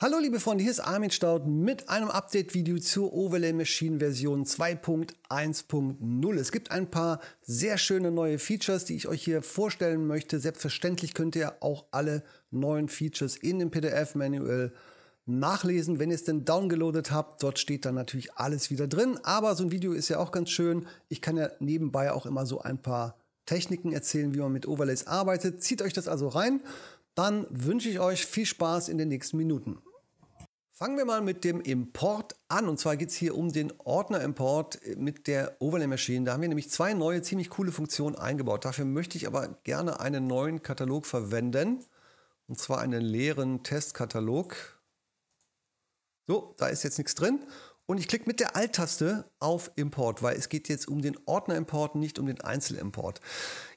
Hallo liebe Freunde, hier ist Armin Staud mit einem Update-Video zur Overlay Machine Version 2.1.0. Es gibt ein paar sehr schöne neue Features, die ich euch hier vorstellen möchte. Selbstverständlich könnt ihr auch alle neuen Features in dem PDF-Manual nachlesen, wenn ihr es denn downgeloadet habt. Dort steht dann natürlich alles wieder drin. Aber so ein Video ist ja auch ganz schön. Ich kann ja nebenbei auch immer so ein paar Techniken erzählen, wie man mit Overlays arbeitet. Zieht euch das also rein. Dann wünsche ich euch viel Spaß in den nächsten Minuten. Fangen wir mal mit dem Import an. Und zwar geht es hier um den Ordnerimport äh, mit der Overlay maschine Da haben wir nämlich zwei neue, ziemlich coole Funktionen eingebaut. Dafür möchte ich aber gerne einen neuen Katalog verwenden. Und zwar einen leeren Testkatalog. So, da ist jetzt nichts drin. Und ich klicke mit der Alt-Taste auf Import, weil es geht jetzt um den Ordnerimport, nicht um den Einzelimport.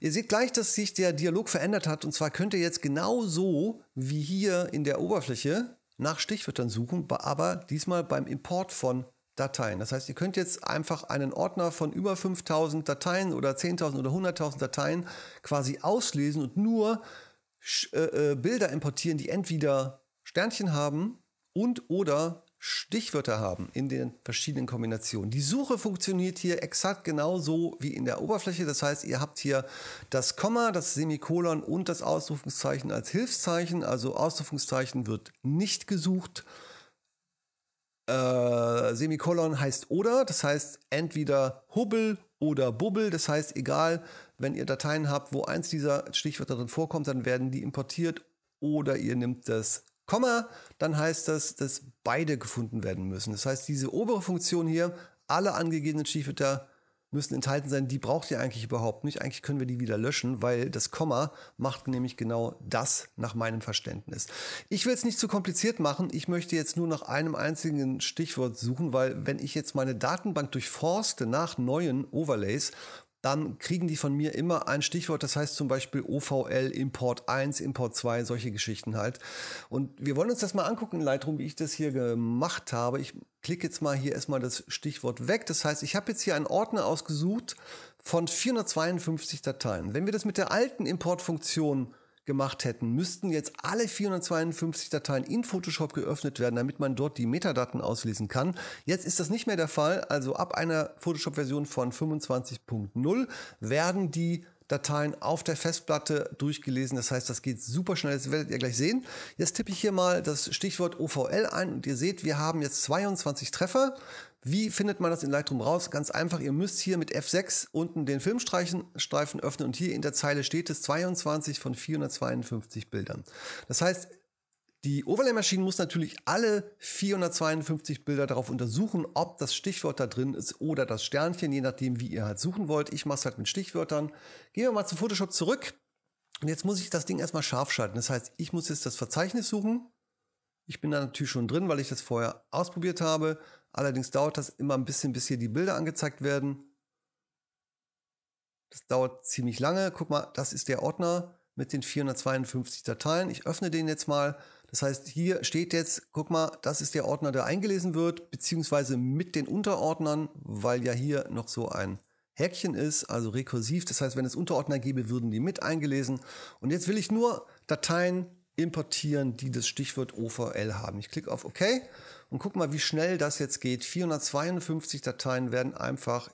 Ihr seht gleich, dass sich der Dialog verändert hat. Und zwar könnt ihr jetzt genau so wie hier in der Oberfläche nach Stichwörtern suchen, aber diesmal beim Import von Dateien. Das heißt, ihr könnt jetzt einfach einen Ordner von über 5000 Dateien oder 10.000 oder 100.000 Dateien quasi auslesen und nur äh, äh, Bilder importieren, die entweder Sternchen haben und oder Stichwörter haben in den verschiedenen Kombinationen. Die Suche funktioniert hier exakt genauso wie in der Oberfläche. Das heißt, ihr habt hier das Komma, das Semikolon und das Ausrufungszeichen als Hilfszeichen. Also Ausrufungszeichen wird nicht gesucht. Äh, Semikolon heißt oder, das heißt entweder Hubbel oder Bubbel. Das heißt, egal, wenn ihr Dateien habt, wo eins dieser Stichwörter drin vorkommt, dann werden die importiert oder ihr nimmt das Komma, dann heißt das, dass beide gefunden werden müssen. Das heißt, diese obere Funktion hier, alle angegebenen Stiefmütter müssen enthalten sein, die braucht ihr eigentlich überhaupt nicht. Eigentlich können wir die wieder löschen, weil das Komma macht nämlich genau das nach meinem Verständnis. Ich will es nicht zu kompliziert machen. Ich möchte jetzt nur nach einem einzigen Stichwort suchen, weil wenn ich jetzt meine Datenbank durchforste nach neuen Overlays, dann kriegen die von mir immer ein Stichwort, das heißt zum Beispiel OVL, Import 1, Import 2, solche Geschichten halt. Und wir wollen uns das mal angucken in Lightroom, wie ich das hier gemacht habe. Ich klicke jetzt mal hier erstmal das Stichwort weg. Das heißt, ich habe jetzt hier einen Ordner ausgesucht von 452 Dateien. Wenn wir das mit der alten Importfunktion gemacht hätten, müssten jetzt alle 452 Dateien in Photoshop geöffnet werden, damit man dort die Metadaten auslesen kann. Jetzt ist das nicht mehr der Fall. Also ab einer Photoshop-Version von 25.0 werden die Dateien auf der Festplatte durchgelesen. Das heißt, das geht super schnell. Das werdet ihr gleich sehen. Jetzt tippe ich hier mal das Stichwort OVL ein und ihr seht, wir haben jetzt 22 Treffer. Wie findet man das in Lightroom raus? Ganz einfach, ihr müsst hier mit F6 unten den Filmstreifen öffnen und hier in der Zeile steht es 22 von 452 Bildern. Das heißt, die Overlay-Maschine muss natürlich alle 452 Bilder darauf untersuchen, ob das Stichwort da drin ist oder das Sternchen, je nachdem, wie ihr halt suchen wollt. Ich mache es halt mit Stichwörtern. Gehen wir mal zu Photoshop zurück. Und jetzt muss ich das Ding erstmal scharf schalten. Das heißt, ich muss jetzt das Verzeichnis suchen. Ich bin da natürlich schon drin, weil ich das vorher ausprobiert habe. Allerdings dauert das immer ein bisschen, bis hier die Bilder angezeigt werden. Das dauert ziemlich lange. Guck mal, das ist der Ordner mit den 452 Dateien. Ich öffne den jetzt mal. Das heißt, hier steht jetzt, guck mal, das ist der Ordner, der eingelesen wird, beziehungsweise mit den Unterordnern, weil ja hier noch so ein Häkchen ist, also rekursiv. Das heißt, wenn es Unterordner gäbe, würden die mit eingelesen. Und jetzt will ich nur Dateien importieren, die das Stichwort OVL haben. Ich klicke auf OK und guck mal, wie schnell das jetzt geht. 452 Dateien werden einfach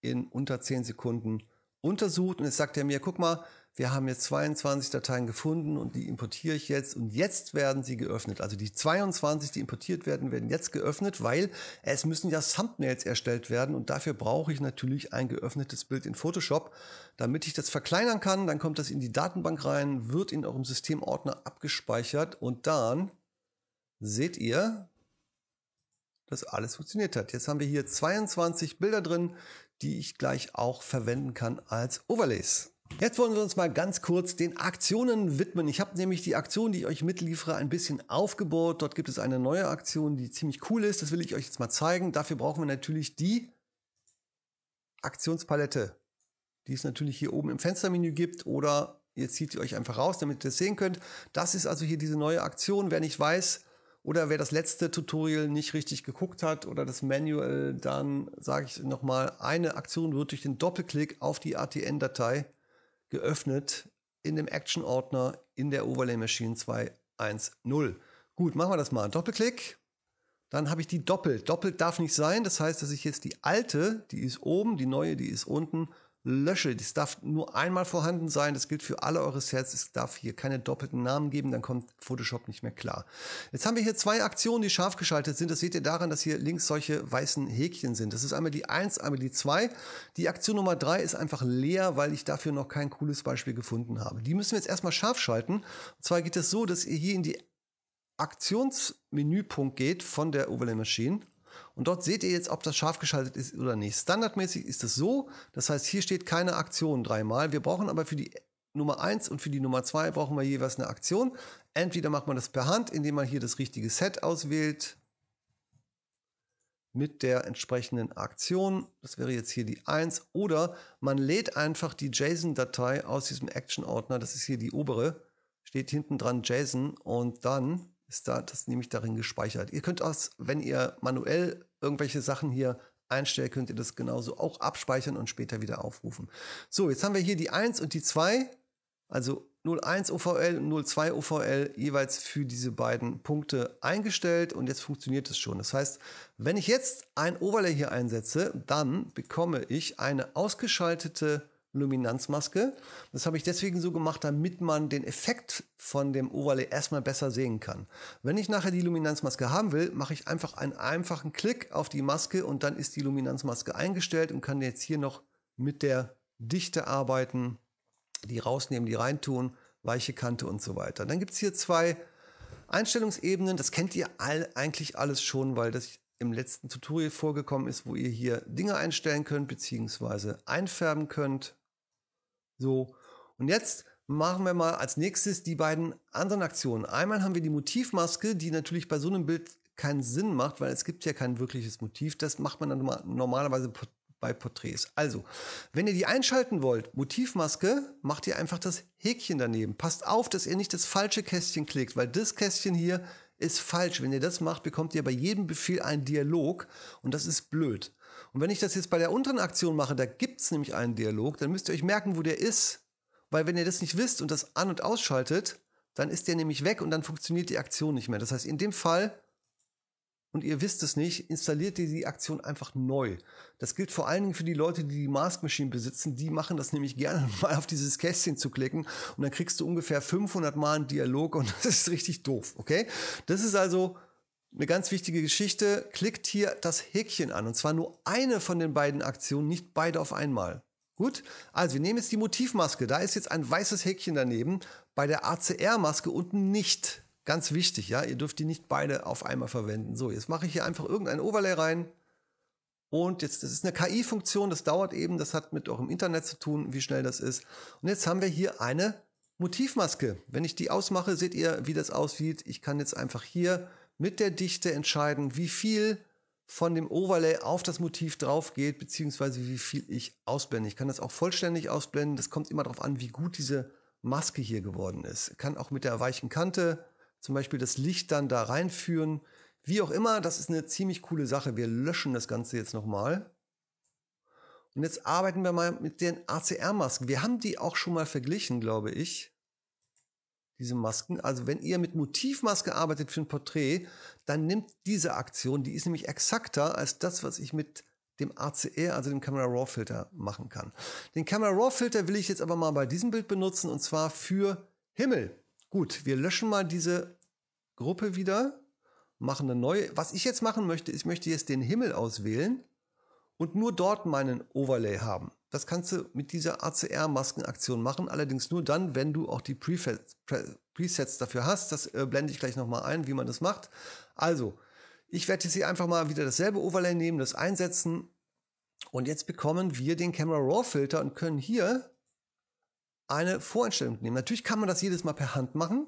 in unter 10 Sekunden untersucht und jetzt sagt er mir, guck mal, wir haben jetzt 22 Dateien gefunden und die importiere ich jetzt und jetzt werden sie geöffnet. Also die 22, die importiert werden, werden jetzt geöffnet, weil es müssen ja Thumbnails erstellt werden und dafür brauche ich natürlich ein geöffnetes Bild in Photoshop, damit ich das verkleinern kann. Dann kommt das in die Datenbank rein, wird in eurem Systemordner abgespeichert und dann seht ihr, dass alles funktioniert hat. Jetzt haben wir hier 22 Bilder drin, die ich gleich auch verwenden kann als Overlays. Jetzt wollen wir uns mal ganz kurz den Aktionen widmen. Ich habe nämlich die Aktion, die ich euch mitliefere, ein bisschen aufgebaut. Dort gibt es eine neue Aktion, die ziemlich cool ist. Das will ich euch jetzt mal zeigen. Dafür brauchen wir natürlich die Aktionspalette, die es natürlich hier oben im Fenstermenü gibt oder ihr zieht ihr euch einfach raus, damit ihr das sehen könnt. Das ist also hier diese neue Aktion. Wer nicht weiß oder wer das letzte Tutorial nicht richtig geguckt hat oder das Manual, dann sage ich nochmal, eine Aktion wird durch den Doppelklick auf die ATN-Datei geöffnet in dem Action-Ordner in der Overlay Machine 210. Gut, machen wir das mal. Doppelklick. Dann habe ich die doppelt. Doppelt darf nicht sein. Das heißt, dass ich jetzt die alte, die ist oben, die neue, die ist unten lösche. Das darf nur einmal vorhanden sein. Das gilt für alle eure Sets. Es darf hier keine doppelten Namen geben, dann kommt Photoshop nicht mehr klar. Jetzt haben wir hier zwei Aktionen, die scharf geschaltet sind. Das seht ihr daran, dass hier links solche weißen Häkchen sind. Das ist einmal die 1, einmal die 2. Die Aktion Nummer 3 ist einfach leer, weil ich dafür noch kein cooles Beispiel gefunden habe. Die müssen wir jetzt erstmal scharf schalten. Und zwar geht es das so, dass ihr hier in die Aktionsmenüpunkt geht von der Overlay Machine und dort seht ihr jetzt, ob das scharf geschaltet ist oder nicht. Standardmäßig ist es so. Das heißt, hier steht keine Aktion dreimal. Wir brauchen aber für die Nummer 1 und für die Nummer 2 brauchen wir jeweils eine Aktion. Entweder macht man das per Hand, indem man hier das richtige Set auswählt mit der entsprechenden Aktion. Das wäre jetzt hier die 1. Oder man lädt einfach die JSON-Datei aus diesem Action-Ordner. Das ist hier die obere. Steht hinten dran JSON und dann ist da das nämlich darin gespeichert. Ihr könnt auch, wenn ihr manuell irgendwelche Sachen hier einstellt, könnt ihr das genauso auch abspeichern und später wieder aufrufen. So, jetzt haben wir hier die 1 und die 2, also 01 OVL und 02 OVL jeweils für diese beiden Punkte eingestellt und jetzt funktioniert es schon. Das heißt, wenn ich jetzt ein Overlay hier einsetze, dann bekomme ich eine ausgeschaltete Luminanzmaske. Das habe ich deswegen so gemacht, damit man den Effekt von dem Overlay erstmal besser sehen kann. Wenn ich nachher die Luminanzmaske haben will, mache ich einfach einen einfachen Klick auf die Maske und dann ist die Luminanzmaske eingestellt und kann jetzt hier noch mit der Dichte arbeiten, die rausnehmen, die reintun, weiche Kante und so weiter. Dann gibt es hier zwei Einstellungsebenen. Das kennt ihr all, eigentlich alles schon, weil das im letzten Tutorial vorgekommen ist, wo ihr hier Dinge einstellen könnt bzw. einfärben könnt. So, und jetzt machen wir mal als nächstes die beiden anderen Aktionen. Einmal haben wir die Motivmaske, die natürlich bei so einem Bild keinen Sinn macht, weil es gibt ja kein wirkliches Motiv. Das macht man dann normalerweise bei Porträts. Also, wenn ihr die einschalten wollt, Motivmaske, macht ihr einfach das Häkchen daneben. Passt auf, dass ihr nicht das falsche Kästchen klickt, weil das Kästchen hier ist falsch. Wenn ihr das macht, bekommt ihr bei jedem Befehl einen Dialog und das ist blöd. Und wenn ich das jetzt bei der unteren Aktion mache, da gibt es nämlich einen Dialog, dann müsst ihr euch merken, wo der ist. Weil wenn ihr das nicht wisst und das an- und ausschaltet, dann ist der nämlich weg und dann funktioniert die Aktion nicht mehr. Das heißt, in dem Fall, und ihr wisst es nicht, installiert ihr die Aktion einfach neu. Das gilt vor allen Dingen für die Leute, die die Mask Machine besitzen. Die machen das nämlich gerne, mal auf dieses Kästchen zu klicken und dann kriegst du ungefähr 500 Mal einen Dialog und das ist richtig doof, okay? Das ist also eine ganz wichtige Geschichte, klickt hier das Häkchen an und zwar nur eine von den beiden Aktionen, nicht beide auf einmal. Gut, also wir nehmen jetzt die Motivmaske, da ist jetzt ein weißes Häkchen daneben, bei der ACR-Maske unten nicht. Ganz wichtig, ja, ihr dürft die nicht beide auf einmal verwenden. So, jetzt mache ich hier einfach irgendein Overlay rein und jetzt, das ist eine KI-Funktion, das dauert eben, das hat mit eurem Internet zu tun, wie schnell das ist. Und jetzt haben wir hier eine Motivmaske. Wenn ich die ausmache, seht ihr, wie das aussieht. Ich kann jetzt einfach hier mit der Dichte entscheiden, wie viel von dem Overlay auf das Motiv drauf geht, beziehungsweise wie viel ich ausblende. Ich kann das auch vollständig ausblenden. Das kommt immer darauf an, wie gut diese Maske hier geworden ist. Ich Kann auch mit der weichen Kante zum Beispiel das Licht dann da reinführen. Wie auch immer, das ist eine ziemlich coole Sache. Wir löschen das Ganze jetzt nochmal. Und jetzt arbeiten wir mal mit den ACR-Masken. Wir haben die auch schon mal verglichen, glaube ich diese Masken. Also wenn ihr mit Motivmaske arbeitet für ein Porträt, dann nimmt diese Aktion, die ist nämlich exakter als das, was ich mit dem ACR, also dem Camera Raw Filter machen kann. Den Camera Raw Filter will ich jetzt aber mal bei diesem Bild benutzen und zwar für Himmel. Gut, wir löschen mal diese Gruppe wieder, machen eine neue. Was ich jetzt machen möchte, ich möchte jetzt den Himmel auswählen und nur dort meinen Overlay haben. Das kannst du mit dieser ACR-Maskenaktion machen, allerdings nur dann, wenn du auch die Presets dafür hast. Das äh, blende ich gleich nochmal ein, wie man das macht. Also, ich werde jetzt hier einfach mal wieder dasselbe Overlay nehmen, das einsetzen. Und jetzt bekommen wir den Camera Raw Filter und können hier eine Voreinstellung nehmen. Natürlich kann man das jedes Mal per Hand machen,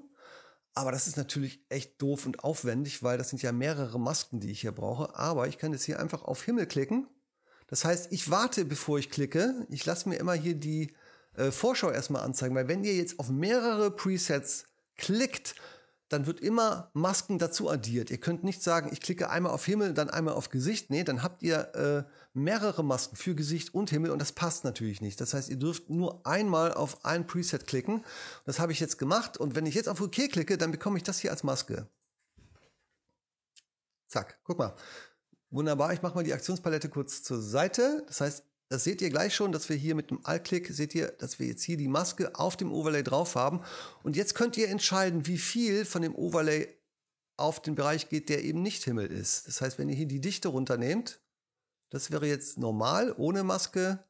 aber das ist natürlich echt doof und aufwendig, weil das sind ja mehrere Masken, die ich hier brauche. Aber ich kann jetzt hier einfach auf Himmel klicken das heißt, ich warte, bevor ich klicke. Ich lasse mir immer hier die äh, Vorschau erstmal anzeigen, weil wenn ihr jetzt auf mehrere Presets klickt, dann wird immer Masken dazu addiert. Ihr könnt nicht sagen, ich klicke einmal auf Himmel, dann einmal auf Gesicht. Nee, dann habt ihr äh, mehrere Masken für Gesicht und Himmel und das passt natürlich nicht. Das heißt, ihr dürft nur einmal auf ein Preset klicken. Das habe ich jetzt gemacht und wenn ich jetzt auf OK klicke, dann bekomme ich das hier als Maske. Zack, guck mal. Wunderbar, ich mache mal die Aktionspalette kurz zur Seite. Das heißt, das seht ihr gleich schon, dass wir hier mit dem Altklick, seht ihr, dass wir jetzt hier die Maske auf dem Overlay drauf haben. Und jetzt könnt ihr entscheiden, wie viel von dem Overlay auf den Bereich geht, der eben nicht Himmel ist. Das heißt, wenn ihr hier die Dichte runternehmt, das wäre jetzt normal ohne Maske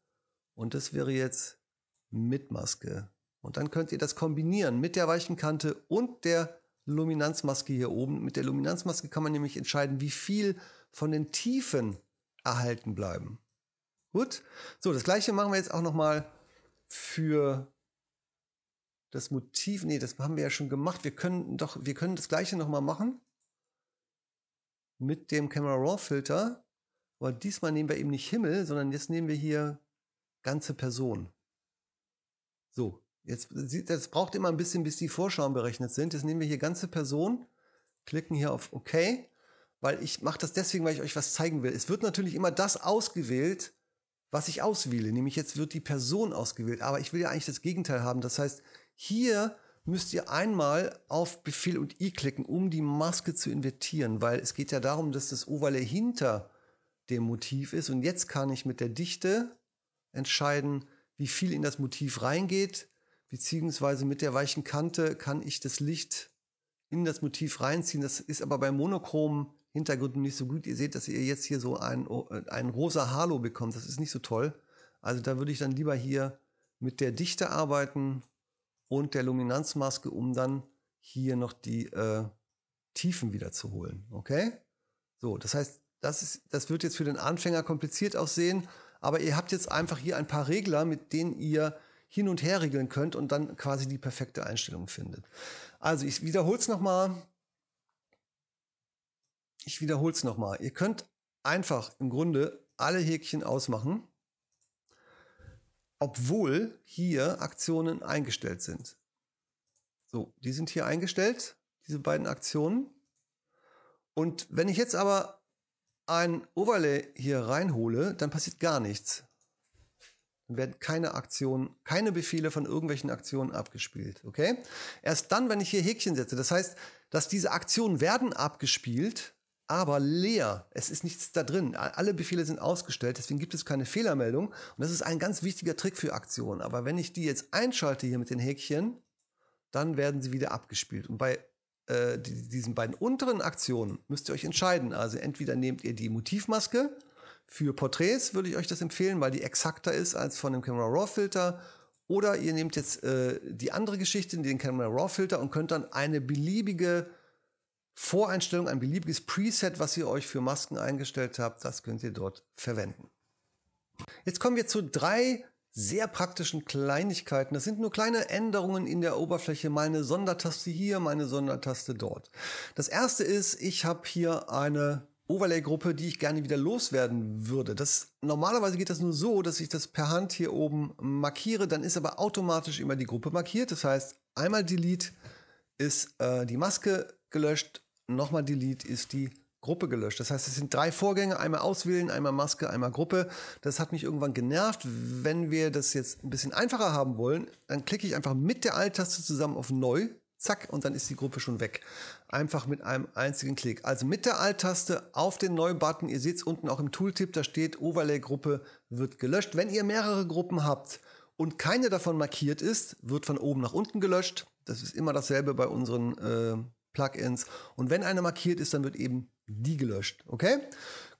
und das wäre jetzt mit Maske. Und dann könnt ihr das kombinieren mit der weichen Kante und der Luminanzmaske hier oben. Mit der Luminanzmaske kann man nämlich entscheiden, wie viel von den Tiefen erhalten bleiben. Gut. So, das gleiche machen wir jetzt auch nochmal für das Motiv. Nee, das haben wir ja schon gemacht. Wir können doch, wir können das gleiche nochmal machen mit dem Camera Raw Filter. Aber diesmal nehmen wir eben nicht Himmel, sondern jetzt nehmen wir hier ganze Person. So, jetzt das braucht immer ein bisschen, bis die Vorschauen berechnet sind. Jetzt nehmen wir hier ganze Person, klicken hier auf OK weil ich mache das deswegen, weil ich euch was zeigen will. Es wird natürlich immer das ausgewählt, was ich auswähle. Nämlich jetzt wird die Person ausgewählt. Aber ich will ja eigentlich das Gegenteil haben. Das heißt, hier müsst ihr einmal auf Befehl und I klicken, um die Maske zu invertieren, weil es geht ja darum, dass das Overlay hinter dem Motiv ist. Und jetzt kann ich mit der Dichte entscheiden, wie viel in das Motiv reingeht, beziehungsweise mit der weichen Kante kann ich das Licht in das Motiv reinziehen. Das ist aber bei Monochrom Hintergrund nicht so gut. Ihr seht, dass ihr jetzt hier so ein, oh, äh, ein rosa Halo bekommt. Das ist nicht so toll. Also da würde ich dann lieber hier mit der Dichte arbeiten und der Luminanzmaske, um dann hier noch die äh, Tiefen wieder zu holen. Okay? So, das heißt, das, ist, das wird jetzt für den Anfänger kompliziert aussehen, aber ihr habt jetzt einfach hier ein paar Regler, mit denen ihr hin und her regeln könnt und dann quasi die perfekte Einstellung findet. Also ich wiederhole es nochmal ich wiederhole es nochmal. Ihr könnt einfach im Grunde alle Häkchen ausmachen, obwohl hier Aktionen eingestellt sind. So, die sind hier eingestellt, diese beiden Aktionen. Und wenn ich jetzt aber ein Overlay hier reinhole, dann passiert gar nichts. Dann werden keine Aktionen, keine Befehle von irgendwelchen Aktionen abgespielt, okay? Erst dann, wenn ich hier Häkchen setze, das heißt, dass diese Aktionen werden abgespielt, aber leer. Es ist nichts da drin. Alle Befehle sind ausgestellt, deswegen gibt es keine Fehlermeldung. Und das ist ein ganz wichtiger Trick für Aktionen. Aber wenn ich die jetzt einschalte hier mit den Häkchen, dann werden sie wieder abgespielt. Und bei äh, die, diesen beiden unteren Aktionen müsst ihr euch entscheiden. Also entweder nehmt ihr die Motivmaske. Für Porträts würde ich euch das empfehlen, weil die exakter ist als von dem Camera Raw Filter. Oder ihr nehmt jetzt äh, die andere Geschichte, den Camera Raw Filter und könnt dann eine beliebige Voreinstellung, ein beliebiges Preset, was ihr euch für Masken eingestellt habt, das könnt ihr dort verwenden. Jetzt kommen wir zu drei sehr praktischen Kleinigkeiten. Das sind nur kleine Änderungen in der Oberfläche. Meine Sondertaste hier, meine Sondertaste dort. Das erste ist, ich habe hier eine Overlay-Gruppe, die ich gerne wieder loswerden würde. Das, normalerweise geht das nur so, dass ich das per Hand hier oben markiere. Dann ist aber automatisch immer die Gruppe markiert. Das heißt, einmal Delete ist äh, die Maske gelöscht nochmal Delete ist die Gruppe gelöscht. Das heißt, es sind drei Vorgänge, einmal auswählen, einmal Maske, einmal Gruppe. Das hat mich irgendwann genervt. Wenn wir das jetzt ein bisschen einfacher haben wollen, dann klicke ich einfach mit der Alt-Taste zusammen auf Neu, zack, und dann ist die Gruppe schon weg. Einfach mit einem einzigen Klick. Also mit der Alt-Taste auf den Neu-Button. Ihr seht es unten auch im Tooltip, da steht Overlay-Gruppe wird gelöscht. Wenn ihr mehrere Gruppen habt und keine davon markiert ist, wird von oben nach unten gelöscht. Das ist immer dasselbe bei unseren äh, Plugins. Und wenn eine markiert ist, dann wird eben die gelöscht. Okay?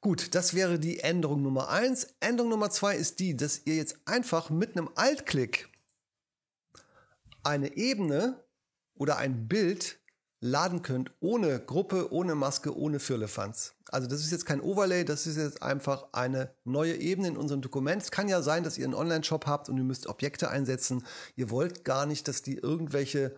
Gut, das wäre die Änderung Nummer 1. Änderung Nummer 2 ist die, dass ihr jetzt einfach mit einem Altklick eine Ebene oder ein Bild laden könnt, ohne Gruppe, ohne Maske, ohne Firlefanz. Also das ist jetzt kein Overlay, das ist jetzt einfach eine neue Ebene in unserem Dokument. Es kann ja sein, dass ihr einen Online-Shop habt und ihr müsst Objekte einsetzen. Ihr wollt gar nicht, dass die irgendwelche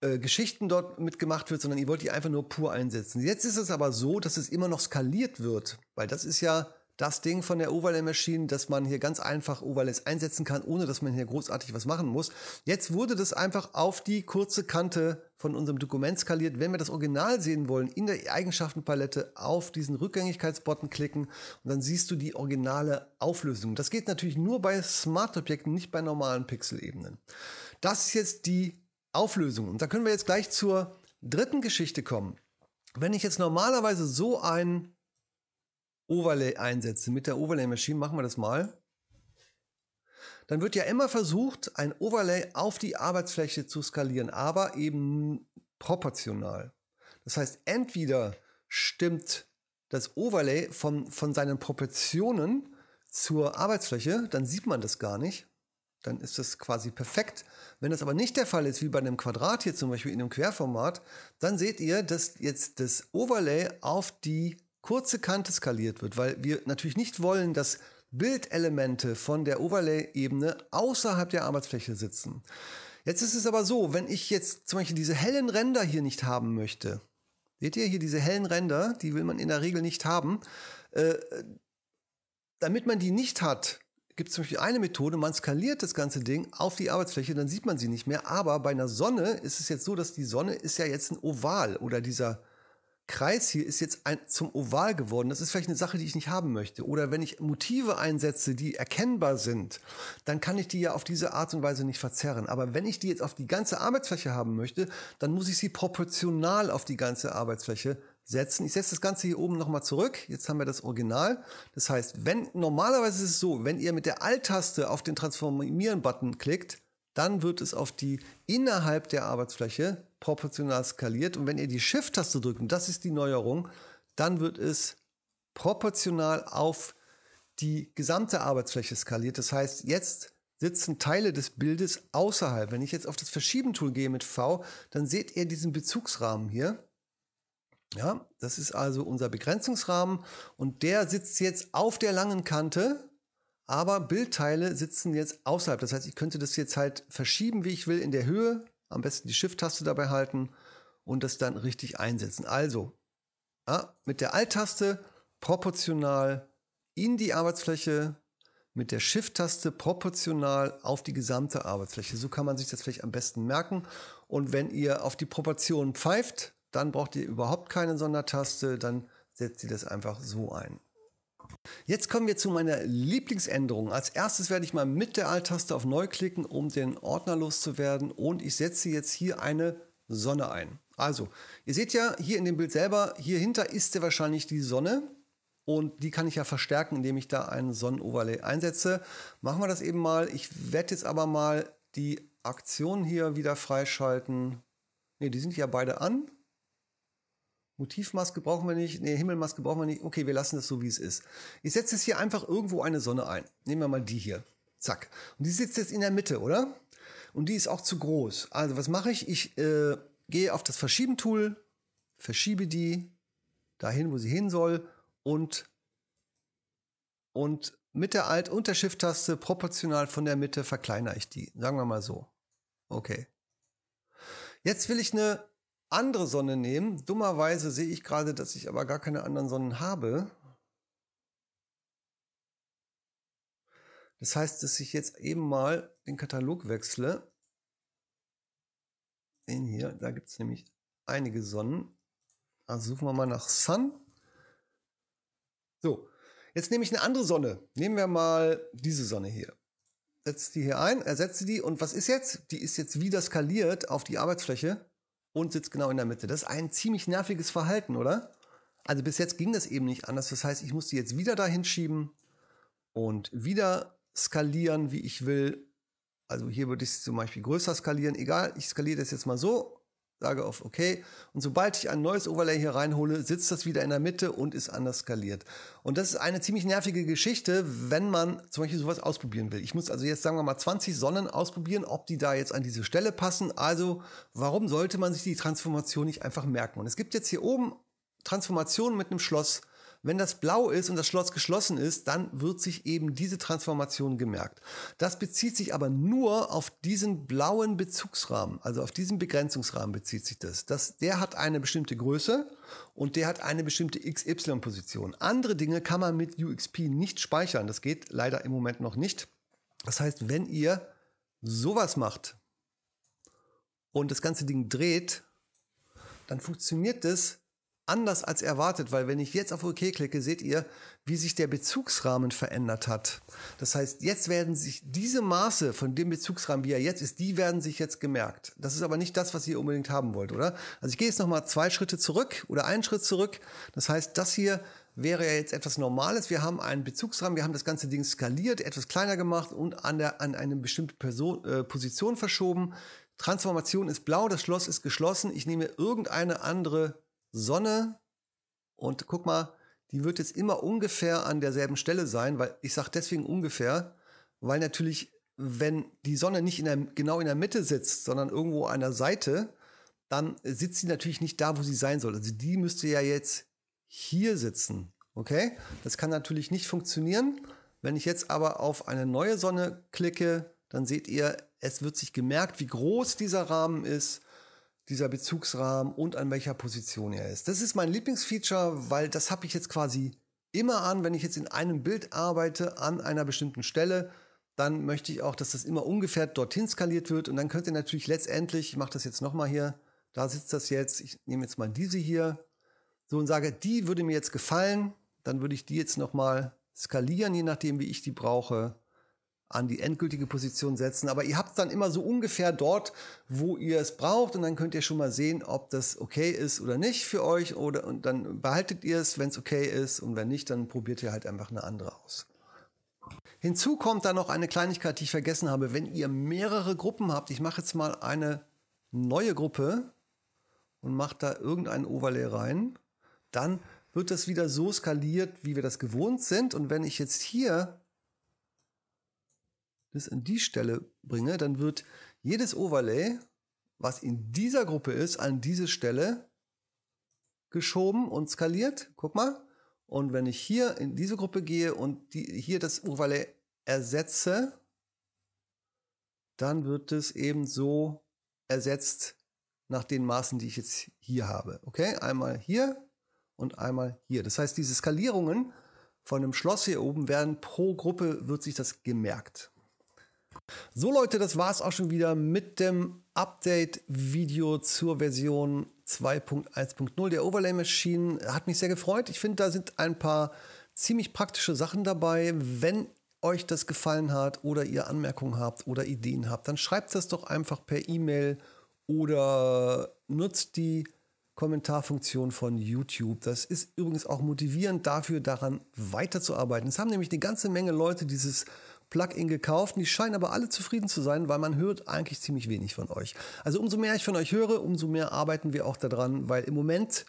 äh, Geschichten dort mitgemacht wird, sondern ihr wollt die einfach nur pur einsetzen. Jetzt ist es aber so, dass es immer noch skaliert wird, weil das ist ja das Ding von der Overlay maschine dass man hier ganz einfach Overlays einsetzen kann, ohne dass man hier großartig was machen muss. Jetzt wurde das einfach auf die kurze Kante von unserem Dokument skaliert. Wenn wir das Original sehen wollen, in der Eigenschaftenpalette auf diesen Rückgängigkeitsbutton klicken und dann siehst du die originale Auflösung. Das geht natürlich nur bei Smart-Objekten, nicht bei normalen Pixelebenen. Das ist jetzt die Auflösung. Und da können wir jetzt gleich zur dritten Geschichte kommen. Wenn ich jetzt normalerweise so ein Overlay einsetze mit der Overlay-Maschine, machen wir das mal, dann wird ja immer versucht, ein Overlay auf die Arbeitsfläche zu skalieren, aber eben proportional. Das heißt, entweder stimmt das Overlay von, von seinen Proportionen zur Arbeitsfläche, dann sieht man das gar nicht dann ist das quasi perfekt. Wenn das aber nicht der Fall ist, wie bei einem Quadrat hier zum Beispiel in einem Querformat, dann seht ihr, dass jetzt das Overlay auf die kurze Kante skaliert wird, weil wir natürlich nicht wollen, dass Bildelemente von der Overlay-Ebene außerhalb der Arbeitsfläche sitzen. Jetzt ist es aber so, wenn ich jetzt zum Beispiel diese hellen Ränder hier nicht haben möchte, seht ihr hier diese hellen Ränder, die will man in der Regel nicht haben, äh, äh damit man die nicht hat, gibt es zum Beispiel eine Methode, man skaliert das ganze Ding auf die Arbeitsfläche, dann sieht man sie nicht mehr. Aber bei einer Sonne ist es jetzt so, dass die Sonne ist ja jetzt ein Oval oder dieser Kreis hier ist jetzt ein, zum Oval geworden. Das ist vielleicht eine Sache, die ich nicht haben möchte. Oder wenn ich Motive einsetze, die erkennbar sind, dann kann ich die ja auf diese Art und Weise nicht verzerren. Aber wenn ich die jetzt auf die ganze Arbeitsfläche haben möchte, dann muss ich sie proportional auf die ganze Arbeitsfläche setzen. Ich setze das Ganze hier oben nochmal zurück. Jetzt haben wir das Original. Das heißt, wenn normalerweise ist es so, wenn ihr mit der Alt-Taste auf den Transformieren-Button klickt, dann wird es auf die innerhalb der Arbeitsfläche proportional skaliert. Und wenn ihr die Shift-Taste drückt, und das ist die Neuerung, dann wird es proportional auf die gesamte Arbeitsfläche skaliert. Das heißt, jetzt sitzen Teile des Bildes außerhalb. Wenn ich jetzt auf das Verschieben-Tool gehe mit V, dann seht ihr diesen Bezugsrahmen hier. Ja, das ist also unser Begrenzungsrahmen und der sitzt jetzt auf der langen Kante, aber Bildteile sitzen jetzt außerhalb. Das heißt, ich könnte das jetzt halt verschieben, wie ich will, in der Höhe, am besten die Shift-Taste dabei halten und das dann richtig einsetzen. Also ja, mit der Alt-Taste proportional in die Arbeitsfläche, mit der Shift-Taste proportional auf die gesamte Arbeitsfläche. So kann man sich das vielleicht am besten merken. Und wenn ihr auf die Proportionen pfeift, dann braucht ihr überhaupt keine Sondertaste, dann setzt ihr das einfach so ein. Jetzt kommen wir zu meiner Lieblingsänderung. Als erstes werde ich mal mit der Alt-Taste auf Neu klicken, um den Ordner loszuwerden und ich setze jetzt hier eine Sonne ein. Also, ihr seht ja hier in dem Bild selber, hier hinter ist ja wahrscheinlich die Sonne und die kann ich ja verstärken, indem ich da einen Sonnenoverlay einsetze. Machen wir das eben mal. Ich werde jetzt aber mal die Aktion hier wieder freischalten. Ne, die sind ja beide an. Motivmaske brauchen wir nicht, nee, Himmelmaske brauchen wir nicht. Okay, wir lassen das so, wie es ist. Ich setze jetzt hier einfach irgendwo eine Sonne ein. Nehmen wir mal die hier. Zack. Und die sitzt jetzt in der Mitte, oder? Und die ist auch zu groß. Also was mache ich? Ich äh, gehe auf das Verschieben-Tool, verschiebe die dahin, wo sie hin soll und, und mit der Alt- und der Shift-Taste proportional von der Mitte verkleinere ich die. Sagen wir mal so. Okay. Jetzt will ich eine andere Sonne nehmen. Dummerweise sehe ich gerade, dass ich aber gar keine anderen Sonnen habe. Das heißt, dass ich jetzt eben mal den Katalog wechsle. Den hier, da gibt es nämlich einige Sonnen. Also suchen wir mal nach Sun. So, jetzt nehme ich eine andere Sonne. Nehmen wir mal diese Sonne hier. Setze die hier ein, ersetze äh, die und was ist jetzt? Die ist jetzt wieder skaliert auf die Arbeitsfläche und sitzt genau in der Mitte. Das ist ein ziemlich nerviges Verhalten, oder? Also bis jetzt ging das eben nicht anders. Das heißt, ich musste jetzt wieder dahin schieben und wieder skalieren, wie ich will. Also hier würde ich es zum Beispiel größer skalieren. Egal, ich skaliere das jetzt mal so sage auf OK. Und sobald ich ein neues Overlay hier reinhole, sitzt das wieder in der Mitte und ist anders skaliert. Und das ist eine ziemlich nervige Geschichte, wenn man zum Beispiel sowas ausprobieren will. Ich muss also jetzt, sagen wir mal, 20 Sonnen ausprobieren, ob die da jetzt an diese Stelle passen. Also, warum sollte man sich die Transformation nicht einfach merken? Und es gibt jetzt hier oben Transformationen mit einem Schloss. Wenn das blau ist und das Schloss geschlossen ist, dann wird sich eben diese Transformation gemerkt. Das bezieht sich aber nur auf diesen blauen Bezugsrahmen, also auf diesen Begrenzungsrahmen bezieht sich das. das der hat eine bestimmte Größe und der hat eine bestimmte XY-Position. Andere Dinge kann man mit UXP nicht speichern. Das geht leider im Moment noch nicht. Das heißt, wenn ihr sowas macht und das ganze Ding dreht, dann funktioniert das anders als erwartet, weil wenn ich jetzt auf OK klicke, seht ihr, wie sich der Bezugsrahmen verändert hat. Das heißt, jetzt werden sich diese Maße von dem Bezugsrahmen, wie er jetzt ist, die werden sich jetzt gemerkt. Das ist aber nicht das, was ihr unbedingt haben wollt, oder? Also ich gehe jetzt nochmal zwei Schritte zurück oder einen Schritt zurück. Das heißt, das hier wäre ja jetzt etwas Normales. Wir haben einen Bezugsrahmen, wir haben das ganze Ding skaliert, etwas kleiner gemacht und an, der, an eine bestimmte Person, äh, Position verschoben. Transformation ist blau, das Schloss ist geschlossen. Ich nehme irgendeine andere Sonne und guck mal, die wird jetzt immer ungefähr an derselben Stelle sein, weil ich sage deswegen ungefähr, weil natürlich, wenn die Sonne nicht in der, genau in der Mitte sitzt, sondern irgendwo an der Seite, dann sitzt sie natürlich nicht da, wo sie sein soll. Also die müsste ja jetzt hier sitzen. Okay? Das kann natürlich nicht funktionieren. Wenn ich jetzt aber auf eine neue Sonne klicke, dann seht ihr, es wird sich gemerkt, wie groß dieser Rahmen ist dieser Bezugsrahmen und an welcher Position er ist. Das ist mein Lieblingsfeature, weil das habe ich jetzt quasi immer an, wenn ich jetzt in einem Bild arbeite an einer bestimmten Stelle, dann möchte ich auch, dass das immer ungefähr dorthin skaliert wird und dann könnt ihr natürlich letztendlich, ich mache das jetzt nochmal hier, da sitzt das jetzt, ich nehme jetzt mal diese hier, so und sage, die würde mir jetzt gefallen, dann würde ich die jetzt nochmal skalieren, je nachdem wie ich die brauche an die endgültige Position setzen. Aber ihr habt es dann immer so ungefähr dort, wo ihr es braucht und dann könnt ihr schon mal sehen, ob das okay ist oder nicht für euch oder und dann behaltet ihr es, wenn es okay ist und wenn nicht, dann probiert ihr halt einfach eine andere aus. Hinzu kommt dann noch eine Kleinigkeit, die ich vergessen habe. Wenn ihr mehrere Gruppen habt, ich mache jetzt mal eine neue Gruppe und mache da irgendein Overlay rein, dann wird das wieder so skaliert, wie wir das gewohnt sind. Und wenn ich jetzt hier bis an die Stelle bringe, dann wird jedes Overlay, was in dieser Gruppe ist, an diese Stelle geschoben und skaliert. Guck mal. Und wenn ich hier in diese Gruppe gehe und die, hier das Overlay ersetze, dann wird es eben so ersetzt nach den Maßen, die ich jetzt hier habe. Okay, einmal hier und einmal hier. Das heißt, diese Skalierungen von dem Schloss hier oben werden pro Gruppe wird sich das gemerkt. So Leute, das war es auch schon wieder mit dem Update-Video zur Version 2.1.0 der Overlay Machine. Hat mich sehr gefreut. Ich finde, da sind ein paar ziemlich praktische Sachen dabei. Wenn euch das gefallen hat oder ihr Anmerkungen habt oder Ideen habt, dann schreibt das doch einfach per E-Mail oder nutzt die Kommentarfunktion von YouTube. Das ist übrigens auch motivierend dafür, daran weiterzuarbeiten. Es haben nämlich eine ganze Menge Leute dieses Plugin gekauft die scheinen aber alle zufrieden zu sein, weil man hört eigentlich ziemlich wenig von euch. Also umso mehr ich von euch höre, umso mehr arbeiten wir auch daran, weil im Moment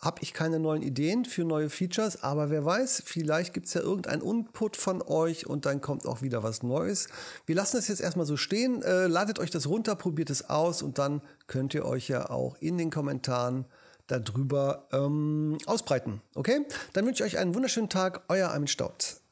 habe ich keine neuen Ideen für neue Features, aber wer weiß, vielleicht gibt es ja irgendeinen Input von euch und dann kommt auch wieder was Neues. Wir lassen das jetzt erstmal so stehen, äh, ladet euch das runter, probiert es aus und dann könnt ihr euch ja auch in den Kommentaren darüber ähm, ausbreiten. Okay? Dann wünsche ich euch einen wunderschönen Tag, euer Armin Staudt.